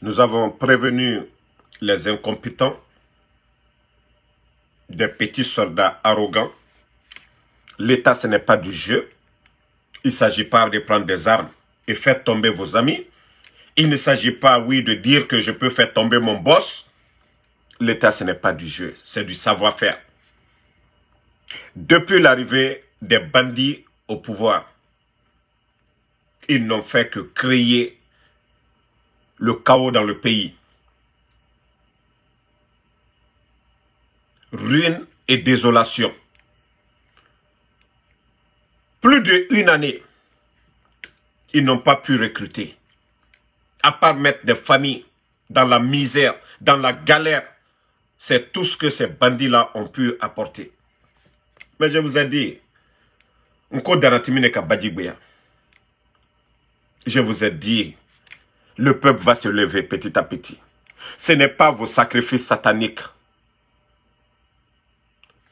Nous avons prévenu les incompétents, des petits soldats arrogants. L'État, ce n'est pas du jeu. Il ne s'agit pas de prendre des armes et faire tomber vos amis. Il ne s'agit pas, oui, de dire que je peux faire tomber mon boss. L'État, ce n'est pas du jeu, c'est du savoir-faire. Depuis l'arrivée des bandits au pouvoir, ils n'ont fait que créer le chaos dans le pays. Ruine et désolation. Plus d'une année, ils n'ont pas pu recruter. À part mettre des familles dans la misère, dans la galère, c'est tout ce que ces bandits-là ont pu apporter. Mais je vous ai dit, je vous ai dit, le peuple va se lever petit à petit. Ce n'est pas vos sacrifices sataniques.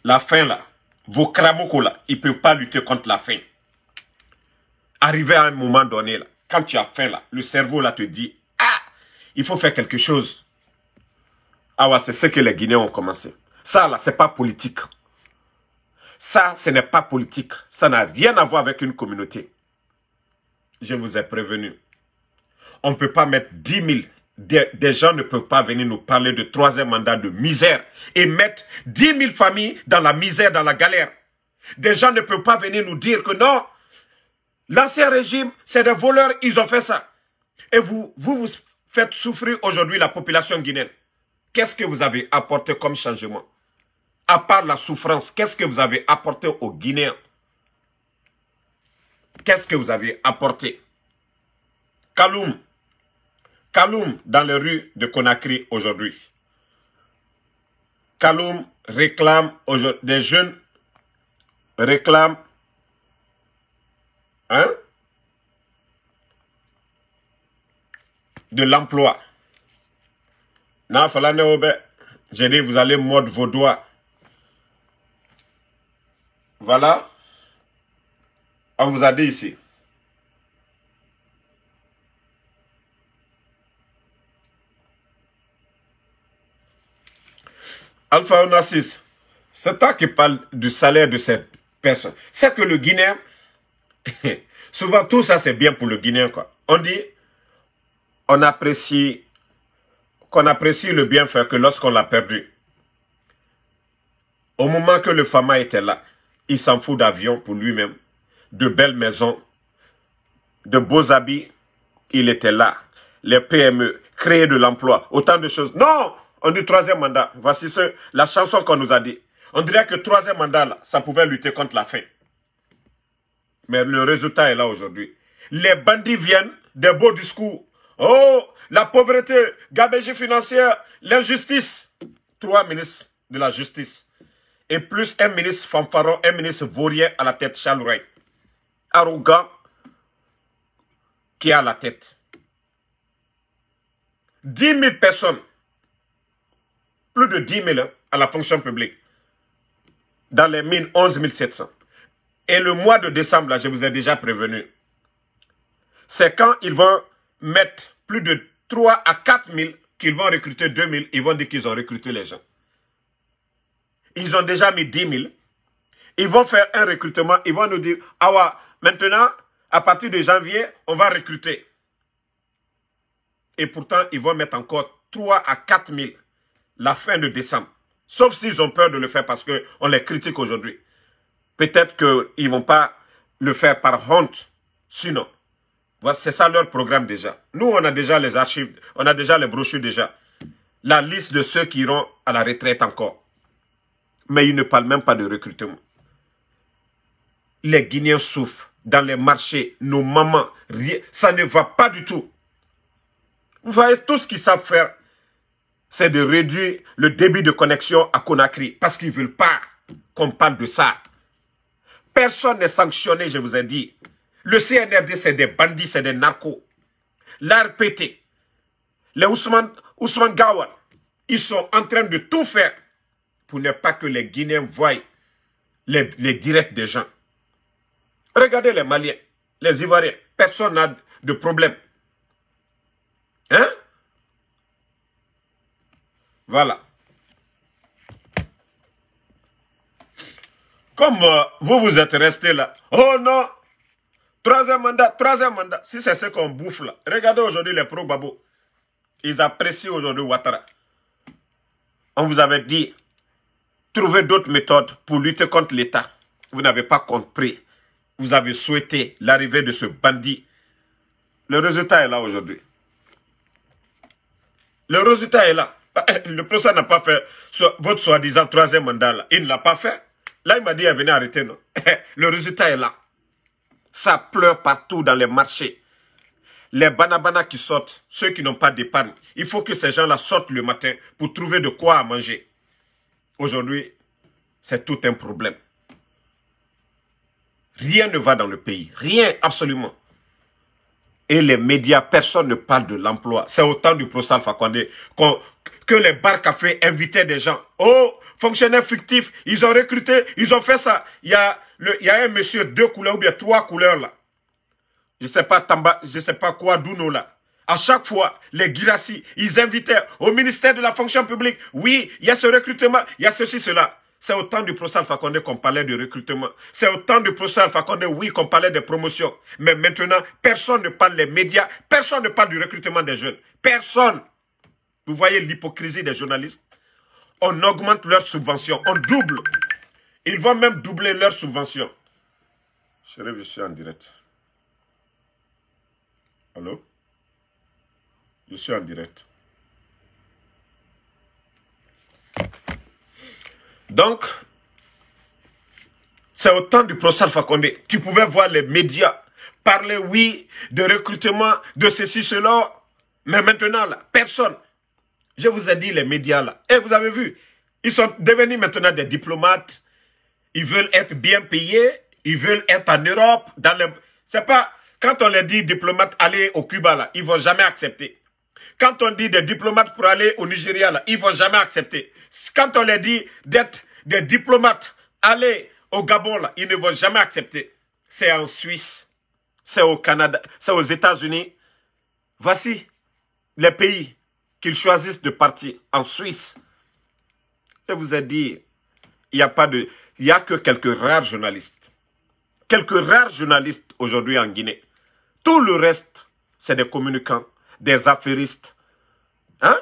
La faim, là, vos kramoukou là, ils ne peuvent pas lutter contre la faim. Arrivé à un moment donné, là, quand tu as faim, là, le cerveau, là, te dit, ah, il faut faire quelque chose. Ah ouais, c'est ce que les Guinéens ont commencé. Ça, là, n'est pas politique. Ça, ce n'est pas politique. Ça n'a rien à voir avec une communauté. Je vous ai prévenu on ne peut pas mettre 10 000. Des, gens ne peuvent pas venir nous parler de troisième mandat de misère et mettre 10 000 familles dans la misère, dans la galère. Des gens ne peuvent pas venir nous dire que non, l'ancien régime, c'est des voleurs, ils ont fait ça. Et vous, vous, vous faites souffrir aujourd'hui la population guinéenne. Qu'est-ce que vous avez apporté comme changement À part la souffrance, qu'est-ce que vous avez apporté aux Guinéens Qu'est-ce que vous avez apporté Kaloum, Kaloum dans les rues de Conakry aujourd'hui. Kaloum réclame des jeunes réclament hein, de l'emploi. je dit, vous allez mordre vos doigts. Voilà. On vous a dit ici. Alpha Onassis, c'est toi qui parle du salaire de cette personne. C'est que le Guinéen, souvent tout ça c'est bien pour le Guinéen. Quoi. On dit, on apprécie, qu'on apprécie le bienfait que lorsqu'on l'a perdu. Au moment que le Fama était là, il s'en fout d'avion pour lui-même, de belles maisons, de beaux habits, il était là. Les PME, créer de l'emploi, autant de choses. Non on dit troisième mandat. Voici la chanson qu'on nous a dit. On dirait que troisième mandat, ça pouvait lutter contre la faim. Mais le résultat est là aujourd'hui. Les bandits viennent, des beaux discours. Oh, la pauvreté, gabégie financière, l'injustice. Trois ministres de la justice. Et plus un ministre fanfaron, un ministre vaurien à la tête, Charles Ray. Arrogant, qui a la tête. 10 000 personnes plus de 10 000 à la fonction publique. Dans les mines, 11 700. Et le mois de décembre, là, je vous ai déjà prévenu. C'est quand ils vont mettre plus de 3 à 4 000 qu'ils vont recruter 2 000. Ils vont dire qu'ils ont recruté les gens. Ils ont déjà mis 10 000. Ils vont faire un recrutement. Ils vont nous dire, ah ouais, maintenant, à partir de janvier, on va recruter. Et pourtant, ils vont mettre encore 3 à 4 000 la fin de décembre. Sauf s'ils ont peur de le faire parce qu'on les critique aujourd'hui. Peut-être qu'ils ne vont pas le faire par honte. Sinon, c'est ça leur programme déjà. Nous, on a déjà les archives, on a déjà les brochures déjà. La liste de ceux qui iront à la retraite encore. Mais ils ne parlent même pas de recrutement. Les Guinéens souffrent dans les marchés, nos mamans, rien, ça ne va pas du tout. Vous voyez, tout ce qu'ils savent faire, c'est de réduire le débit de connexion à Conakry parce qu'ils ne veulent pas qu'on parle de ça. Personne n'est sanctionné, je vous ai dit. Le CNRD, c'est des bandits, c'est des narcos. L'ARPT, les Ousmane, Ousmane ils sont en train de tout faire pour ne pas que les Guinéens voient les, les directs des gens. Regardez les Maliens, les Ivoiriens, personne n'a de problème. Hein? Voilà. Comme euh, vous vous êtes resté là, oh non, troisième mandat, troisième mandat, si c'est ce qu'on bouffe là, regardez aujourd'hui les pro-babos, ils apprécient aujourd'hui Ouattara. On vous avait dit, trouvez d'autres méthodes pour lutter contre l'État. Vous n'avez pas compris. Vous avez souhaité l'arrivée de ce bandit. Le résultat est là aujourd'hui. Le résultat est là. Le procès n'a pas fait votre soi-disant troisième mandat. Il ne l'a pas fait. Là, il m'a dit, venez arrêter. Le résultat est là. Ça pleure partout dans les marchés. Les banabana qui sortent, ceux qui n'ont pas d'épargne, il faut que ces gens-là sortent le matin pour trouver de quoi manger. Aujourd'hui, c'est tout un problème. Rien ne va dans le pays. Rien, absolument. Et les médias, personne ne parle de l'emploi. C'est autant du procès Alpha que les bars cafés invitaient des gens. Oh, fonctionnaires fictifs, ils ont recruté, ils ont fait ça. Il y a, il y a un monsieur deux couleurs ou bien trois couleurs là. Je sais pas Tamba, je sais pas quoi Duno là. À chaque fois, les Girassi, ils invitaient au ministère de la fonction publique. Oui, il y a ce recrutement, il y a ceci, cela. C'est au temps du professeur Alpha qu'on parlait de recrutement. C'est au temps du professeur Alpha Condé, oui, qu'on parlait de promotion. Mais maintenant, personne ne parle des médias, personne ne parle du recrutement des jeunes. Personne. Vous voyez l'hypocrisie des journalistes On augmente leurs subventions, on double. Ils vont même doubler leurs subventions. Chérie, je suis en direct. Allô Je suis en direct. Donc, c'est au temps du professeur Fakonde. Tu pouvais voir les médias parler, oui, de recrutement, de ceci, cela. Mais maintenant, là, personne. Je vous ai dit les médias là. Et eh, vous avez vu, ils sont devenus maintenant des diplomates. Ils veulent être bien payés. Ils veulent être en Europe. Dans C'est pas... Quand on les dit diplomates, aller au Cuba là, ils vont jamais accepter. Quand on dit des diplomates pour aller au Nigeria là, ils vont jamais accepter. Quand on les dit d'être des diplomates, aller au Gabon là, ils ne vont jamais accepter. C'est en Suisse, c'est au Canada, c'est aux États-Unis. Voici les pays qu'ils choisissent de partir en Suisse. Je vous ai dit, il n'y a pas de, il n'y a que quelques rares journalistes. Quelques rares journalistes aujourd'hui en Guinée. Tout le reste, c'est des communicants, des affairistes. Hein?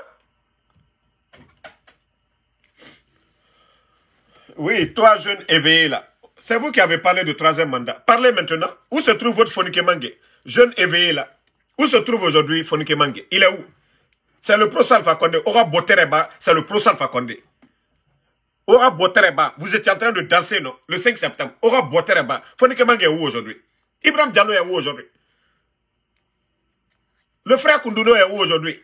Oui, toi, jeune éveillé là. C'est vous qui avez parlé du troisième mandat. Parlez maintenant. Où se trouve votre Fonike Mange Jeune éveillé là. Où se trouve aujourd'hui Fonike Mange Il est où c'est le professeur Alpha Condé. Aura Botereba, c'est le pro Alpha Condé. Aura Botereba, vous étiez en train de danser, non Le 5 septembre. Aura Botereba. Fonike est où aujourd'hui Ibrahim Diallo est où aujourd'hui Le frère Kounduno est où aujourd'hui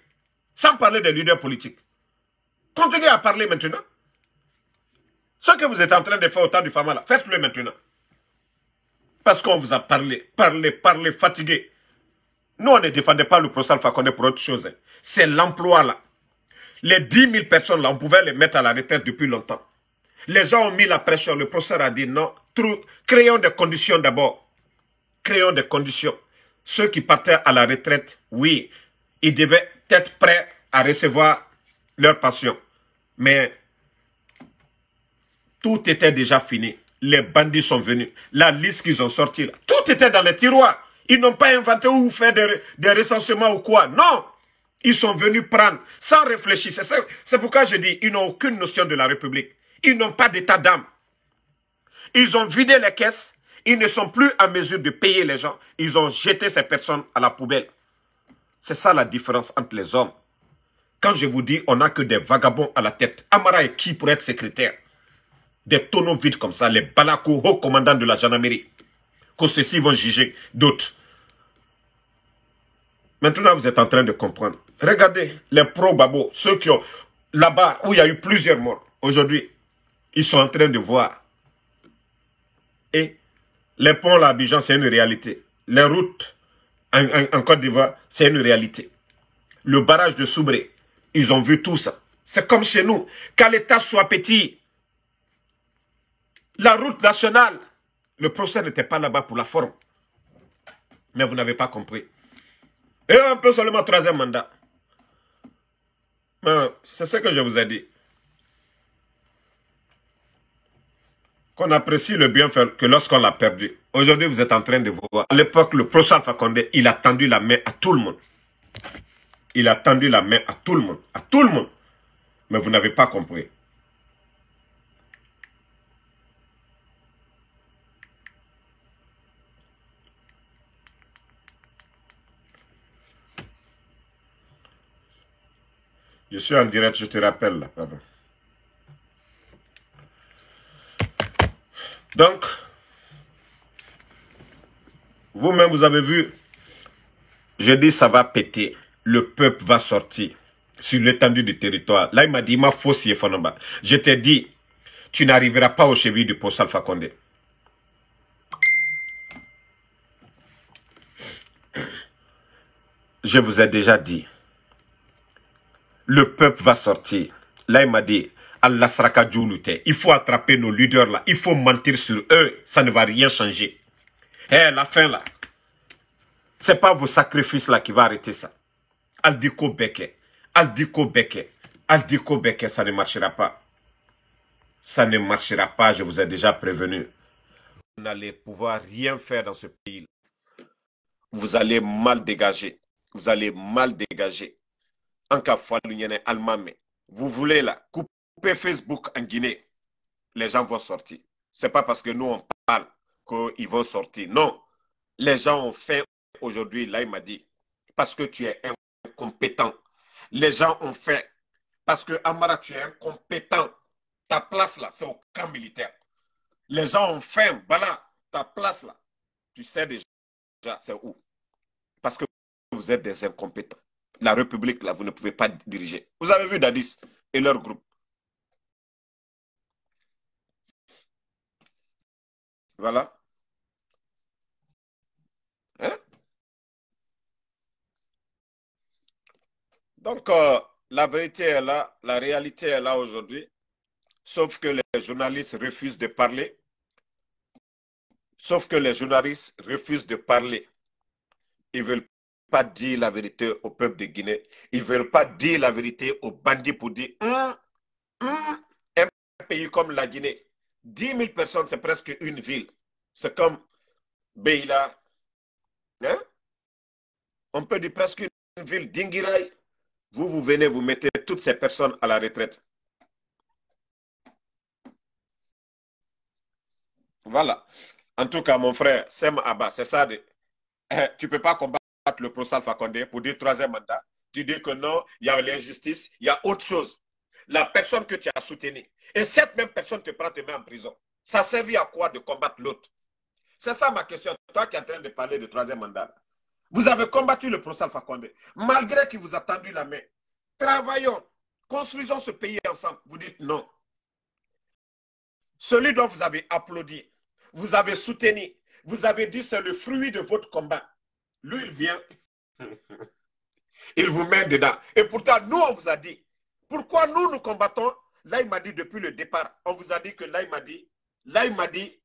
Sans parler des leaders politiques. Continuez à parler maintenant. Ce que vous êtes en train de faire au temps du là, faites-le maintenant. Parce qu'on vous a parlé, parlé, parlé, fatigué. Nous, on ne défendait pas le procès Alpha Condé pour autre chose. C'est l'emploi là. Les 10 000 personnes là, on pouvait les mettre à la retraite depuis longtemps. Les gens ont mis la pression. Le professeur a dit non. Créons des conditions d'abord. Créons des conditions. Ceux qui partaient à la retraite, oui, ils devaient être prêts à recevoir leur passion. Mais tout était déjà fini. Les bandits sont venus. La liste qu'ils ont sortie, tout était dans les tiroirs. Ils n'ont pas inventé ou fait des, recensements ou quoi. Non, ils sont venus prendre sans réfléchir. C'est pourquoi je dis, ils n'ont aucune notion de la République. Ils n'ont pas d'état d'âme. Ils ont vidé les caisses. Ils ne sont plus en mesure de payer les gens. Ils ont jeté ces personnes à la poubelle. C'est ça la différence entre les hommes. Quand je vous dis, on n'a que des vagabonds à la tête. Amara est qui pour être secrétaire Des tonneaux vides comme ça, les balakos, haut commandants de la gendarmerie. Que ceux-ci vont juger d'autres. Maintenant, vous êtes en train de comprendre. Regardez les pro-babos, ceux qui ont là-bas où il y a eu plusieurs morts. Aujourd'hui, ils sont en train de voir. Et les ponts là, c'est une réalité. Les routes en, Côte d'Ivoire, c'est une réalité. Le barrage de Soubré, ils ont vu tout ça. C'est comme chez nous. Quand l'État soit petit, la route nationale, le procès n'était pas là-bas pour la forme. Mais vous n'avez pas compris. Et un peu seulement troisième mandat. Mais C'est ce que je vous ai dit. Qu'on apprécie le bienfait que lorsqu'on l'a perdu. Aujourd'hui, vous êtes en train de voir. À l'époque, le professeur Fakonde, il a tendu la main à tout le monde. Il a tendu la main à tout le monde. À tout le monde. Mais vous n'avez pas compris. Je suis en direct, je te rappelle. Pardon. Donc, vous-même, vous avez vu, je dis ça va péter. Le peuple va sortir sur l'étendue du territoire. Là, il m'a dit, il m'a faussé, Je t'ai dit, tu n'arriveras pas au chevilles du poste Alpha Condé. Je vous ai déjà dit le peuple va sortir. Là, il m'a dit, Allah il faut attraper nos leaders là, il faut mentir sur eux, ça ne va rien changer. Eh, la fin là, c'est pas vos sacrifices là qui va arrêter ça. diko Beke, al-diko Beke, al-diko Beke, ça ne marchera pas. Ça ne marchera pas, je vous ai déjà prévenu. Vous n'allez pouvoir rien faire dans ce pays. Vous allez mal dégager. Vous allez mal dégager. Encore ka vous voulez la couper facebook en guinée les gens vont sortir c'est pas parce que nous on parle qu'ils vont sortir non les gens ont faim aujourd'hui là il m'a dit parce que tu es incompétent les gens ont faim parce que Amara tu es incompétent ta place là c'est au camp militaire les gens ont faim voilà ta place là tu sais déjà c'est où parce que vous êtes des incompétents la République, là, vous ne pouvez pas diriger. Vous avez vu Dadis et leur groupe. Voilà. Hein? Donc, euh, la vérité est là, la réalité est là aujourd'hui, sauf que les journalistes refusent de parler. Sauf que les journalistes refusent de parler. Ils veulent pas dire la vérité au peuple de Guinée. Ils ne veulent pas dire la vérité aux bandits pour dire un pays comme la Guinée, 10 000 personnes, c'est presque une ville. C'est comme Beila. Hein? On peut dire presque une ville d'Ingirai. Vous, vous venez, vous mettez toutes ces personnes à la retraite. Voilà. En tout cas, mon frère, Sem c'est ça. Hein, tu ne peux pas combattre le procès Alpha pour dire troisième mandat, tu dis que non, il y a l'injustice, il y a autre chose. La personne que tu as soutenue, et cette même personne te prend, te met en prison. Ça servit à quoi de combattre l'autre C'est ça ma question. Toi qui es en train de parler de troisième mandat, vous avez combattu le procès Alpha malgré qu'il vous a tendu la main. Travaillons, construisons ce pays ensemble. Vous dites non. Celui dont vous avez applaudi, vous avez soutenu, vous avez dit c'est le fruit de votre combat. Lui, il vient. il vous met dedans. Et pourtant, nous, on vous a dit. Pourquoi nous, nous combattons Là, il m'a dit depuis le départ. On vous a dit que là, il m'a dit. Là, il m'a dit.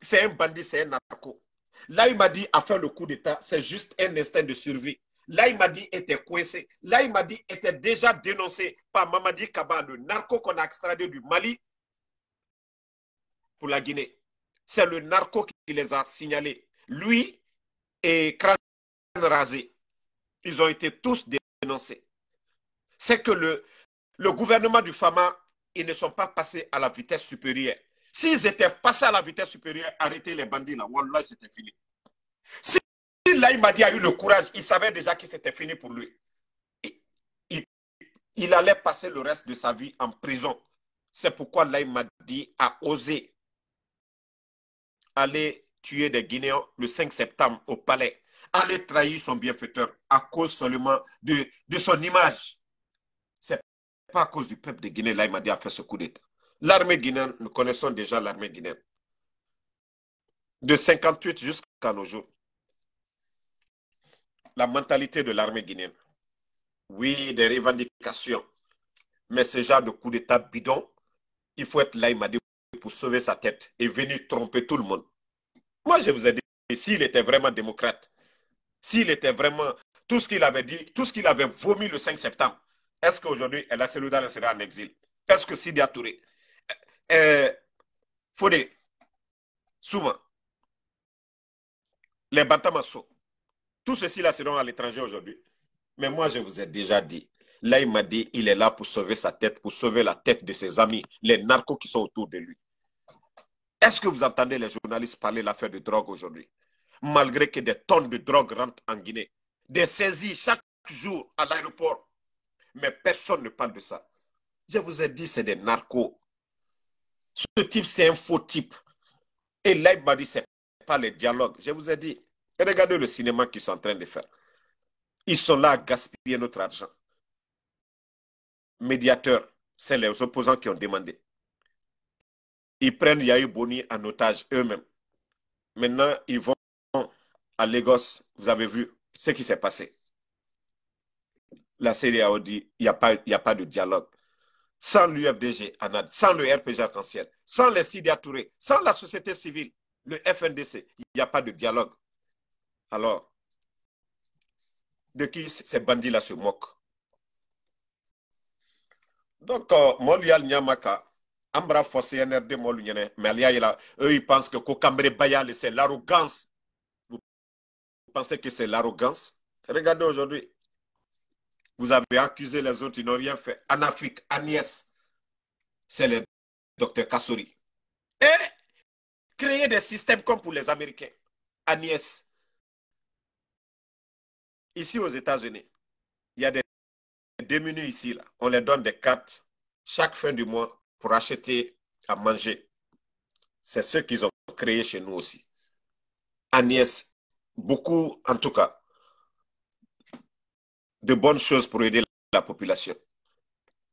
C'est un bandit, c'est un narco. Là, il m'a dit, à faire le coup d'État, c'est juste un instinct de survie. Là, il m'a dit, était coincé. Là, il m'a dit, était déjà dénoncé par Mamadi Kaba, le narco qu'on a extradé du Mali pour la Guinée. C'est le narco qui les a signalés. Lui, et crâne rasé. Ils ont été tous dénoncés. C'est que le, le gouvernement du FAMA, ils ne sont pas passés à la vitesse supérieure. S'ils étaient passés à la vitesse supérieure, arrêter les bandits là, Wallah, c'était fini. Si là, a eu le courage, il savait déjà que c'était fini pour lui. Il, il, allait passer le reste de sa vie en prison. C'est pourquoi là, a osé aller tuer des Guinéens le 5 septembre au palais, aller trahir son bienfaiteur à cause seulement de, de son image. C'est pas à cause du peuple de Guinée, là, il m'a dit à faire ce coup d'État. L'armée guinéenne, nous connaissons déjà l'armée guinéenne. De 58 jusqu'à nos jours. La mentalité de l'armée guinéenne. Oui, des revendications. Mais ce genre de coup d'État bidon, il faut être là, il m'a dit, pour sauver sa tête et venir tromper tout le monde. Moi, je vous ai dit, s'il était vraiment démocrate, s'il était vraiment tout ce qu'il avait dit, tout ce qu'il avait vomi le 5 septembre, est-ce qu'aujourd'hui, El Seloudal sera en exil Est-ce que Sidia Touré, euh, Fodé, Souma, les Bantamasso, tout ceci-là seront à l'étranger aujourd'hui. Mais moi, je vous ai déjà dit, là, il m'a dit, il est là pour sauver sa tête, pour sauver la tête de ses amis, les narcos qui sont autour de lui que vous entendez les journalistes parler de l'affaire de drogue aujourd'hui, malgré que des tonnes de drogue rentrent en Guinée, des saisies chaque jour à l'aéroport, mais personne ne parle de ça. Je vous ai dit, c'est des narcos. Ce type, c'est un faux type. Et là, il m'a dit, c'est pas les dialogues. Je vous ai dit, regardez le cinéma qu'ils sont en train de faire. Ils sont là à gaspiller notre argent. Médiateurs, c'est les opposants qui ont demandé ils prennent Yahya Boni en otage eux-mêmes. Maintenant, ils vont à Lagos. Vous avez vu ce qui s'est passé. La série a dit il n'y a, pas, de dialogue. Sans l'UFDG, sans le RPG Arc-en-Ciel, sans les Sidia sans la société civile, le FNDC, il n'y a pas de dialogue. Alors, de qui ces bandits-là se moquent Donc, euh, Molial Ambra force cnrd mais eux ils pensent que c'est l'arrogance vous pensez que c'est l'arrogance regardez aujourd'hui vous avez accusé les autres ils n'ont rien fait en afrique agnès c'est le docteur kassori et créer des systèmes comme pour les américains agnès ici aux états-unis il y a des démunis ici là on les donne des cartes chaque fin du mois pour acheter à manger. C'est ce qu'ils ont créé chez nous aussi. Agnès, beaucoup en tout cas, de bonnes choses pour aider la population.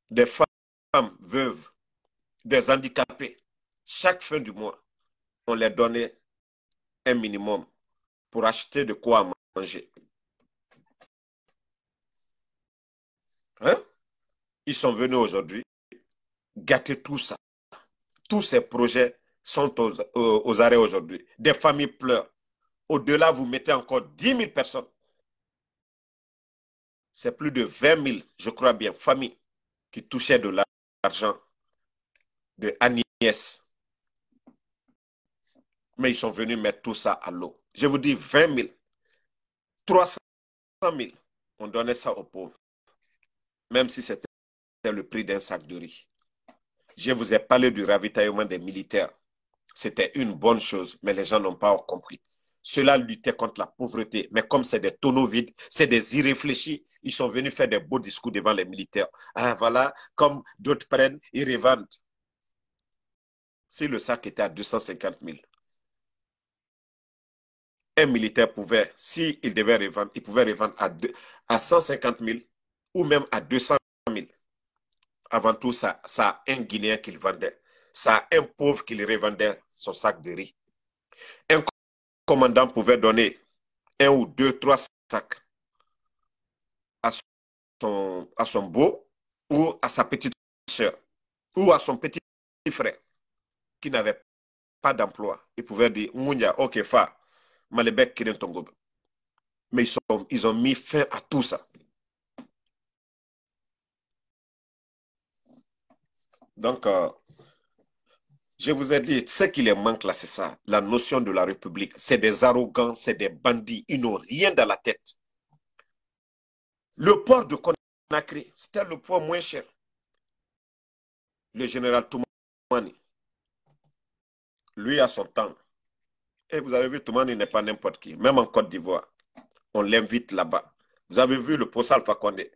Des femmes veuves, des handicapés, chaque fin du mois, on leur donnait un minimum pour acheter de quoi manger. Hein? Ils sont venus aujourd'hui gâter tout ça. Tous ces projets sont euh, aux, arrêts aujourd'hui. Des familles pleurent. Au-delà, vous mettez encore 10 000 personnes. C'est plus de 20 000, je crois bien, familles qui touchaient de l'argent de Agnès. Mais ils sont venus mettre tout ça à l'eau. Je vous dis 20 000, 300 000, on donnait ça aux pauvres. Même si c'était le prix d'un sac de riz. Je vous ai parlé du ravitaillement des militaires. C'était une bonne chose, mais les gens n'ont pas compris. Cela luttait contre la pauvreté, mais comme c'est des tonneaux vides, c'est des irréfléchis, ils sont venus faire des beaux discours devant les militaires. Ah voilà, comme d'autres prennent, ils revendent. Si le sac était à 250 000, un militaire pouvait, s'il devait revendre, il pouvait revendre à, à 150 000 ou même à 200 000 avant tout, ça, ça a un Guinéen qu'il vendait. Ça a un pauvre qu'il revendait son sac de riz. Un commandant pouvait donner un ou deux, trois sacs à son, à son beau ou à sa petite soeur ou à son petit frère qui n'avait pas d'emploi. Il pouvait dire, Mounia, ok, fa, Malébek, Mais ils, ils ont mis fin à tout ça. Donc, euh, je vous ai dit, ce qui les manque là, c'est ça, la notion de la République. C'est des arrogants, c'est des bandits, ils n'ont rien dans la tête. Le port de Conakry, c'était le port moins cher. Le général Toumani, lui a son temps. Et vous avez vu, Toumani n'est pas n'importe qui. Même en Côte d'Ivoire, on l'invite là-bas. Vous avez vu le port Alpha Condé,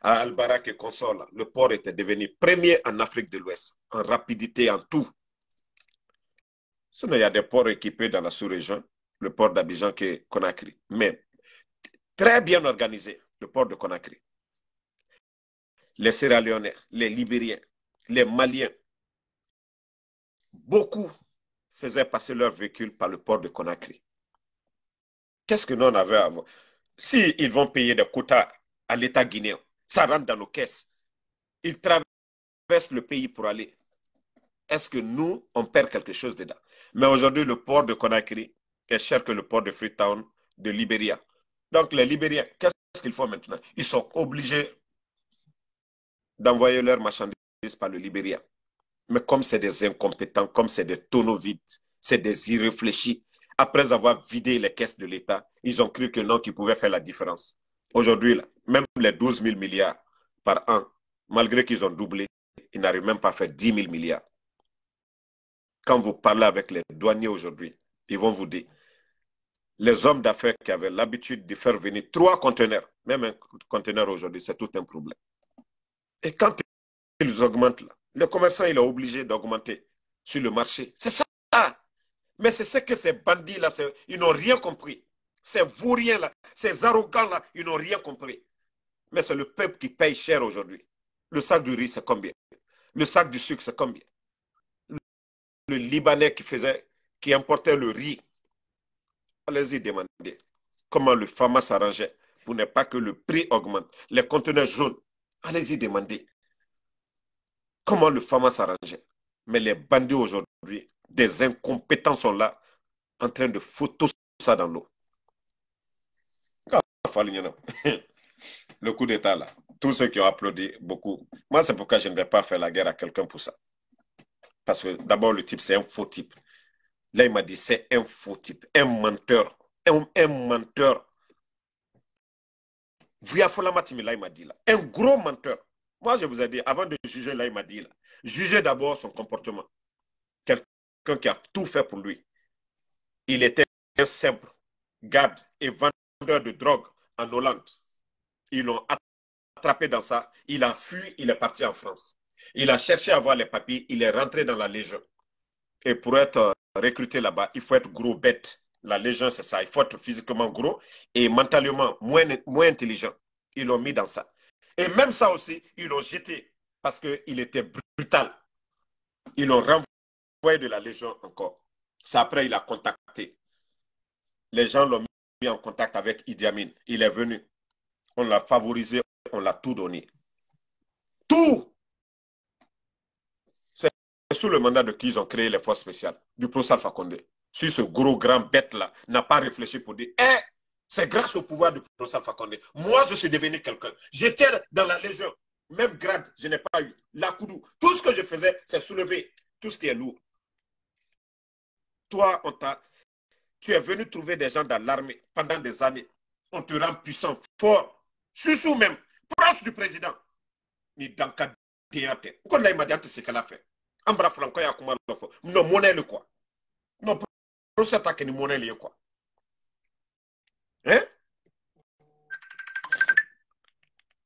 à Albarak et Consola. le port était devenu premier en Afrique de l'Ouest, en rapidité, en tout. Sinon, il y a des ports équipés dans la sous-région, le port d'Abidjan et Conakry, mais très bien organisé, le port de Conakry. Les Sierra Leone, les Libériens, les Maliens, beaucoup faisaient passer leurs véhicules par le port de Conakry. Qu'est-ce que nous, on avait à voir S'ils vont payer des quotas à l'État guinéen, ça rentre dans nos caisses. Ils traversent le pays pour aller. Est-ce que nous, on perd quelque chose dedans Mais aujourd'hui, le port de Conakry est cher que le port de Freetown, de Libéria. Donc les Libériens, qu'est-ce qu'ils font maintenant Ils sont obligés d'envoyer leurs marchandises par le Libéria. Mais comme c'est des incompétents, comme c'est des tonneaux vides, c'est des irréfléchis, après avoir vidé les caisses de l'État, ils ont cru que non, qu'ils pouvaient faire la différence. Aujourd'hui, même les 12 000 milliards par an, malgré qu'ils ont doublé, ils n'arrivent même pas à faire 10 000 milliards. Quand vous parlez avec les douaniers aujourd'hui, ils vont vous dire, les hommes d'affaires qui avaient l'habitude de faire venir trois conteneurs, même un conteneur aujourd'hui, c'est tout un problème. Et quand ils augmentent, là, le commerçant il est obligé d'augmenter sur le marché. C'est ça mais c'est ce que ces bandits-là, ils n'ont rien compris. Ces vauriens-là, ces arrogants-là, ils n'ont rien compris. Mais c'est le peuple qui paye cher aujourd'hui. Le sac du riz, c'est combien Le sac du sucre, c'est combien Le Libanais qui faisait, qui importait le riz. Allez-y demander comment le FAMA s'arrangeait pour ne pas que le prix augmente. Les conteneurs jaunes, allez-y demander comment le FAMA s'arrangeait. Mais les bandits aujourd'hui, des incompétents sont là en train de tout ça dans l'eau. Ah, le coup d'État là, tous ceux qui ont applaudi beaucoup. Moi, c'est pourquoi je ne vais pas faire la guerre à quelqu'un pour ça. Parce que d'abord, le type, c'est un faux type. Là, il m'a dit, c'est un faux type, un menteur, un, un menteur. matinée, là, il m'a dit là, un gros menteur. Moi, je vous ai dit, avant de juger, là, il m'a dit là, jugez d'abord son comportement quelqu'un qui a tout fait pour lui. Il était un simple, garde et vendeur de drogue en Hollande. Ils l'ont attrapé dans ça. Il a fui, il est parti en France. Il a cherché à avoir les papiers, il est rentré dans la Légion. Et pour être euh, recruté là-bas, il faut être gros bête. La Légion, c'est ça. Il faut être physiquement gros et mentalement moins, moins intelligent. Ils l'ont mis dans ça. Et même ça aussi, ils l'ont jeté parce qu'il était brutal. Ils l'ont renvoyé de la Légion encore. C'est après, il a contacté. Les gens l'ont mis en contact avec Idi Amin. Il est venu. On l'a favorisé, on l'a tout donné. Tout C'est sous le mandat de qui ils ont créé les forces spéciales, du professeur Fakonde. Si ce gros grand bête-là n'a pas réfléchi pour dire, eh, c'est grâce au pouvoir du professeur Fakonde. Moi, je suis devenu quelqu'un. J'étais dans la Légion. Même grade, je n'ai pas eu. La coudou. Tout ce que je faisais, c'est soulever tout ce qui est lourd. Toi, on tu es venu trouver des gens dans l'armée pendant des années. On te rend puissant, fort, chouchou même, proche du président. Ni dans cadre de Pourquoi Quand il m'a dit ce qu'elle a fait Ambra Franco, il y a comment le faire Non, monnaie le quoi Non, pour ça, t'as monnaie quoi Hein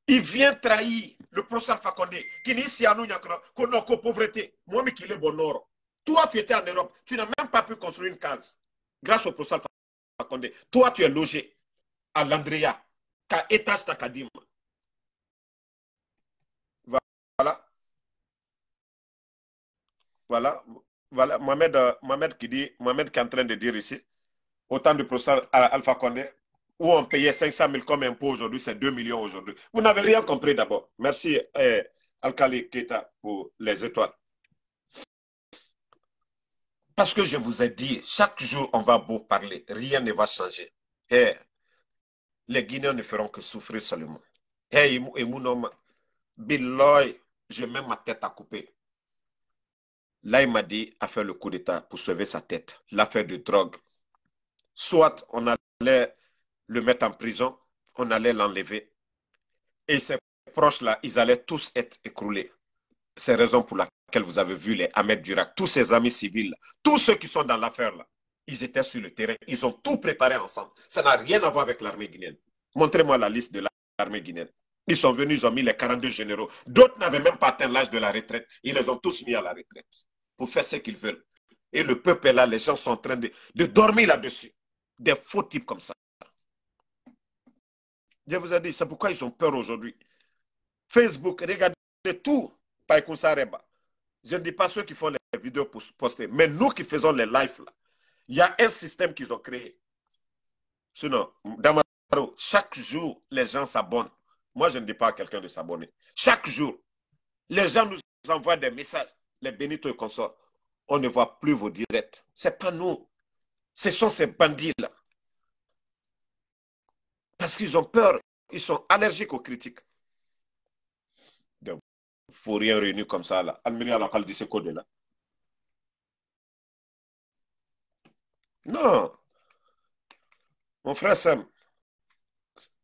il vient trahir le professeur Fakonde, qui dit si à nous, il y a que pauvreté, moi, mais qu'il est bon or. Toi, tu étais en Europe. Tu n'as même pas pu construire une case grâce au professeur Condé. Toi, tu es logé à l'Andrea, ta étage Takadim. Voilà. Voilà. Voilà. Euh, Mohamed, qui dit, Mohamed qui est en train de dire ici, autant de professeur Alpha Condé, où on payait 500 000 comme impôt aujourd'hui, c'est 2 millions aujourd'hui. Vous n'avez rien compris d'abord. Merci, al euh, Alkali Keita, pour les étoiles. Parce que je vous ai dit, chaque jour, on va beau parler. Rien ne va changer. Hey, les Guinéens ne feront que souffrir seulement. Hey, mon homme, Billoy, je mets ma tête à couper. Là, il m'a dit à faire le coup d'État pour sauver sa tête, l'affaire de drogue. Soit on allait le mettre en prison, on allait l'enlever. Et ses proches-là, ils allaient tous être écroulés. C'est raison pour laquelle quel vous avez vu les Ahmed Durak, tous ses amis civils, tous ceux qui sont dans l'affaire là, ils étaient sur le terrain, ils ont tout préparé ensemble. Ça n'a rien à voir avec l'armée guinéenne. Montrez-moi la liste de l'armée guinéenne. Ils sont venus, ils ont mis les 42 généraux. D'autres n'avaient même pas atteint l'âge de la retraite. Ils les ont tous mis à la retraite pour faire ce qu'ils veulent. Et le peuple est là, les gens sont en train de, de dormir là-dessus. Des faux types comme ça. Je vous ai dit, c'est pourquoi ils ont peur aujourd'hui. Facebook, regardez tout, Paikoussa Reba. Je ne dis pas ceux qui font les vidéos pour poster, mais nous qui faisons les lives, là, il y a un système qu'ils ont créé. Sinon, chaque jour, les gens s'abonnent. Moi, je ne dis pas à quelqu'un de s'abonner. Chaque jour, les gens nous envoient des messages, les bénito et consorts. On ne voit plus vos directs. Ce n'est pas nous. Ce sont ces bandits-là. Parce qu'ils ont peur. Ils sont allergiques aux critiques faut rien réunir comme ça là. à la de ce là. Non. Mon frère Sam,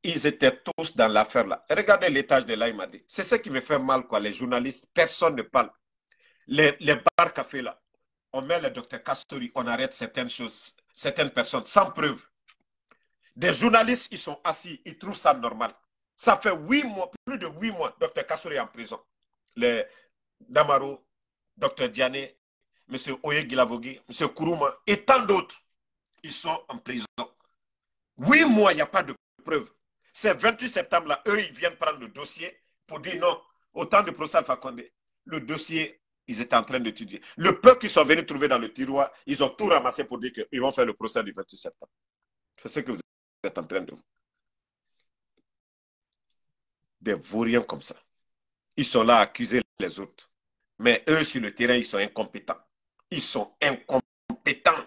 ils étaient tous dans l'affaire là. Regardez l'étage de dit. C'est ce qui me fait mal quoi. Les journalistes, personne ne parle. Les, les bars cafés là, on met le docteur Castori, on arrête certaines choses, certaines personnes sans preuve. Des journalistes, ils sont assis, ils trouvent ça normal. Ça fait huit mois, plus de huit mois, docteur Kassouri en prison les Damaru, Docteur Diane, M. Oye Gilavogi, M. Kourouma et tant d'autres, ils sont en prison. Huit mois, il n'y a pas de preuve. C'est 28 septembre-là, eux, ils viennent prendre le dossier pour dire non. Au temps de procès Alpha le dossier, ils étaient en train d'étudier. Le peuple qu'ils sont venus trouver dans le tiroir, ils ont tout ramassé pour dire qu'ils vont faire le procès du 28 septembre. C'est ce que vous êtes en train de vous. Des vauriens comme ça. Ils sont là à accuser les autres. Mais eux, sur le terrain, ils sont incompétents. Ils sont incompétents.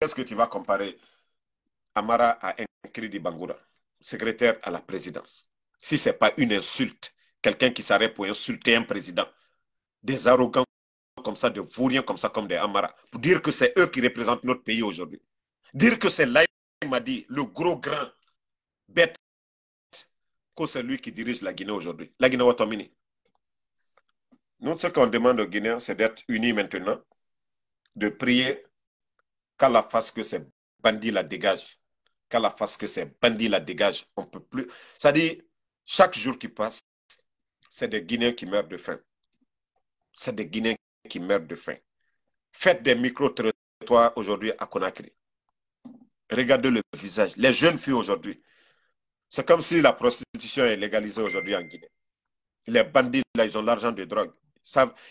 Qu'est-ce que tu vas comparer Amara à crédit Bangura, secrétaire à la présidence Si ce n'est pas une insulte, quelqu'un qui s'arrête pour insulter un président, des arrogants comme ça, des vauriens comme ça, comme des Amara, pour dire que c'est eux qui représentent notre pays aujourd'hui. Dire que c'est là, il m'a dit, le gros grand, bête que c'est lui qui dirige la Guinée aujourd'hui, la Guinée terminer Nous, ce qu'on demande aux Guinéens, c'est d'être unis maintenant, de prier qu'à la face que ces bandits la dégagent. Qu'à la face que ces bandits la dégagent. On peut plus. cest à chaque jour qui passe, c'est des Guinéens qui meurent de faim. C'est des Guinéens qui meurent de faim. Faites des micro-territoires aujourd'hui à Conakry. Regardez le visage. Les jeunes filles aujourd'hui, c'est comme si la prostitution est légalisée aujourd'hui en Guinée. Les bandits, là, ils ont l'argent de drogue.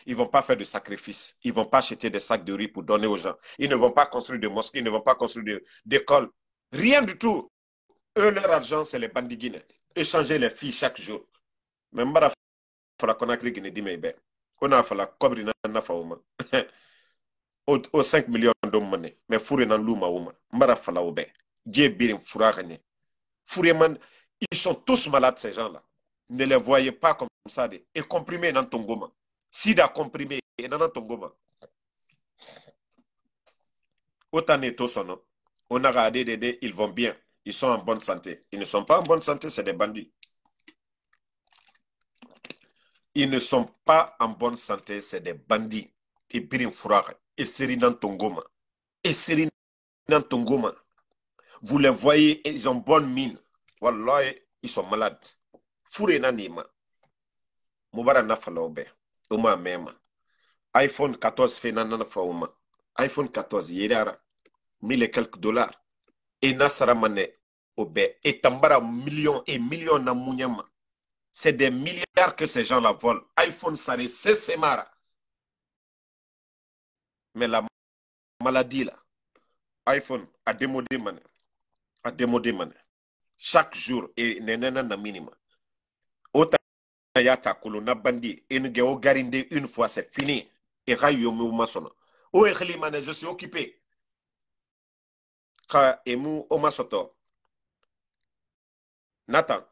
Ils ne vont pas faire de sacrifices. Ils ne vont pas acheter des sacs de riz pour donner aux gens. Ils ne vont pas construire de mosquées. Ils ne vont pas construire d'écoles. Rien du tout. Eux, leur argent, c'est les bandits guinéens. Échanger les filles chaque jour. Mais Mbara Konakri Guinée dit, mais ben, on a fait la na faouma. Au 5 millions d'hommes, mais fourré dans l'ouma ouma. Mbara Falaoube. Dieu fura gni. Fouriemann, ils sont tous malades, ces gens-là. Ne les voyez pas comme ça. Et comprimé dans ton goma. Sida comprimé et dans ton goma. Autant et son On a regardé des. ils vont bien. Ils sont en bonne santé. Ils ne sont pas en bonne santé, c'est des bandits. Ils ne sont pas en bonne santé, c'est des bandits. Et Birin Fourar, et ton Tongoma. Et ton Tongoma. Vous les voyez, ils ont bonne mine. Wallah, ils sont malades. Fure nanima. Mubara na falobe. Ouma même iPhone 14 fait nanana fauma. iPhone 14 Yerara, Mille et quelques dollars. Et nasara mane. Obe. Et tambara millions et millions na mounyama. C'est des milliards que ces gens-là volent. iPhone sari, c'est semara. Mais la maladie là. iPhone a démodé mané à démoder, man. chaque jour et nenana na minima ota ya ta kolona bandi et nous garinde une fois c'est fini Et ga mou maçon. o e mané je suis occupé ka emu o masoto Nathan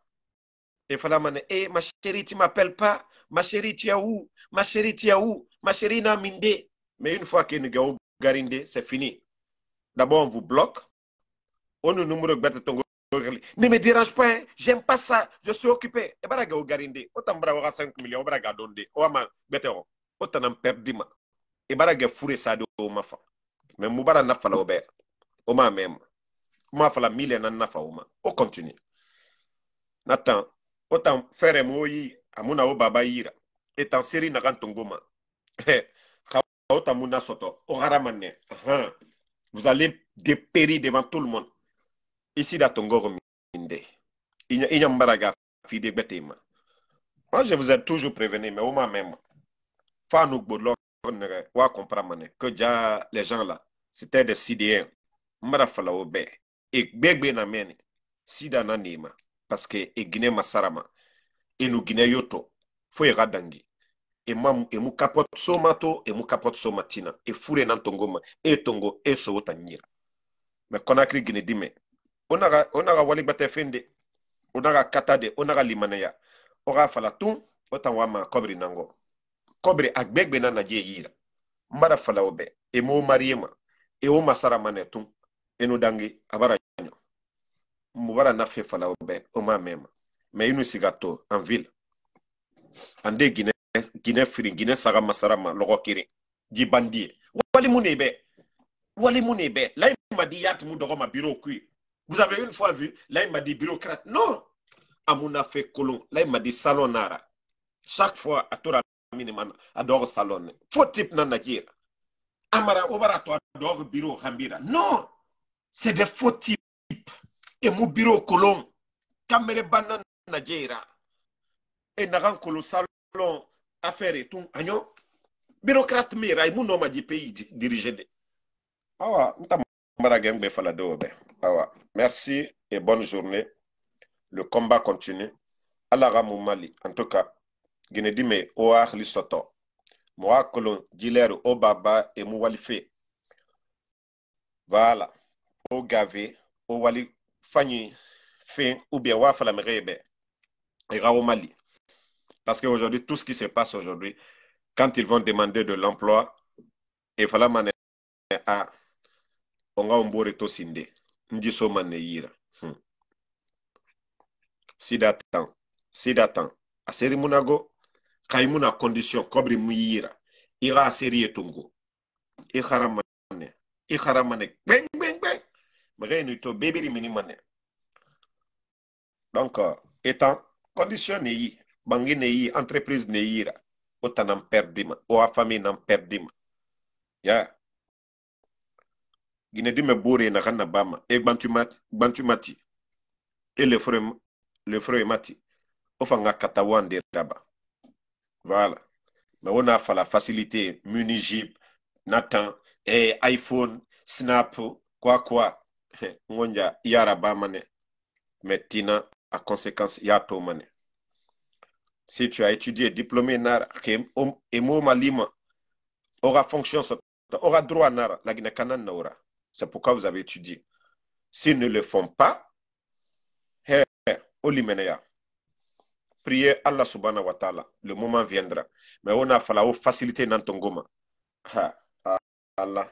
et fala mané. Eh, ma chérie tu m'appelles pas ma chérie tu es où ma chérie tu es où ma chérie na minde mais une fois que nous o garinde c'est fini d'abord on vous bloque on ne me dérange pas hein. j'aime pas ça je suis occupé Et bien, au garinde Autant bravo à 5 millions bara ga donde o ama autant en perdima e bien, ga fure sa ou mafa mais mu bara nafala o Oma ma même ma fala mille na pas oh, continue Nathan, autant faire fere mo yi amuna oba baba yira et en seri na autant ka soto o haramane. vous allez dépérir devant tout le monde ici dans Tongoro Minde. Il y a de Betima. Moi, je vous ai toujours prévenu, mais au moins même, Fanouk Boudlo, on comprendre que déjà les gens là, c'était des Mara Mbara Falaobe, et na Namene, Sida nima, parce que et Guinée sarama et nous Guinée Yoto, Foye Radangi. Et mam, et mou capote somato, et mou capote somatina, et fouré nan tongoma, et tongo, et soota nira. Mais Conakry Guinée dit, mais onaga onaga walibate fende onaga katade onaga limanaya oga fala tun otan wama kobri nango kobri agbegbe na naje yira mbara fala obe emo mariema ewo masara mane tun enu dangi abara nyo mubara na fe fala obe o ma mema me inu sigato en ville ande gine gine firin gine saga masara ma logo kiri jibandie wali munebe wali munebe lai madi mu dogo ma biro kui Vous avez une fois vu, là il m'a dit bureaucrate. Non, Amuna fait colon. Là il m'a dit salonara. Chaque fois, à tour à minimum, adore salon. Faut type nan nagira. Amara obarato adore bureau rambira. Non, c'est des faux types. Et mon bureau colon, kamere banan nagira. Et naran colon salon affaire et tout. Agnon, bureaucrate mira, il m'a dit pays dirigé. Ah, ouais, m'ta mara gembe fala dobe. Ah Merci et bonne journée. Le combat continue. Alaramu Mali, en tout cas, Oar Oahli Soto, Moakolon, Diler, Obaba et Moualife. Voilà. O Gavé, O Wali Fani, Fin, ou bien Wafala Merebe, et Rao Mali. Parce qu'aujourd'hui, tout ce qui se passe aujourd'hui, quand ils vont demander de l'emploi, il fallait à Onga Mbore ndiso man ne yira hmm. sida tan sida tan a seri munago kai muna condition kobri mu yira i ga seri yetungo i haramane i xaramane gbeng gbeng gbeng magai ni to bebiri mini mane donc etan condition ne yi bangi ne yi entreprise ne yira o tanan perdima o a famille nan perdima ya yeah. bore na kana Bama, et mati. et le frère, le frère Mati, Ofanga Katawan de Voilà. Mais on a la facilité, Munijib, Nathan, et eh, iPhone, Snap, quoi quoi. Ngonja, Yaraba Mane. Maintenant, à conséquence, Yato Mane. Si tu as étudié, diplômé Nara, mo Malima, aura fonction, aura droit Nara, la gina c'est pourquoi vous avez étudié. S'ils ne le font pas, priez Allah subhanahu wa ta'ala. Le moment viendra. Mais on a fallu faciliter dans ton Allah.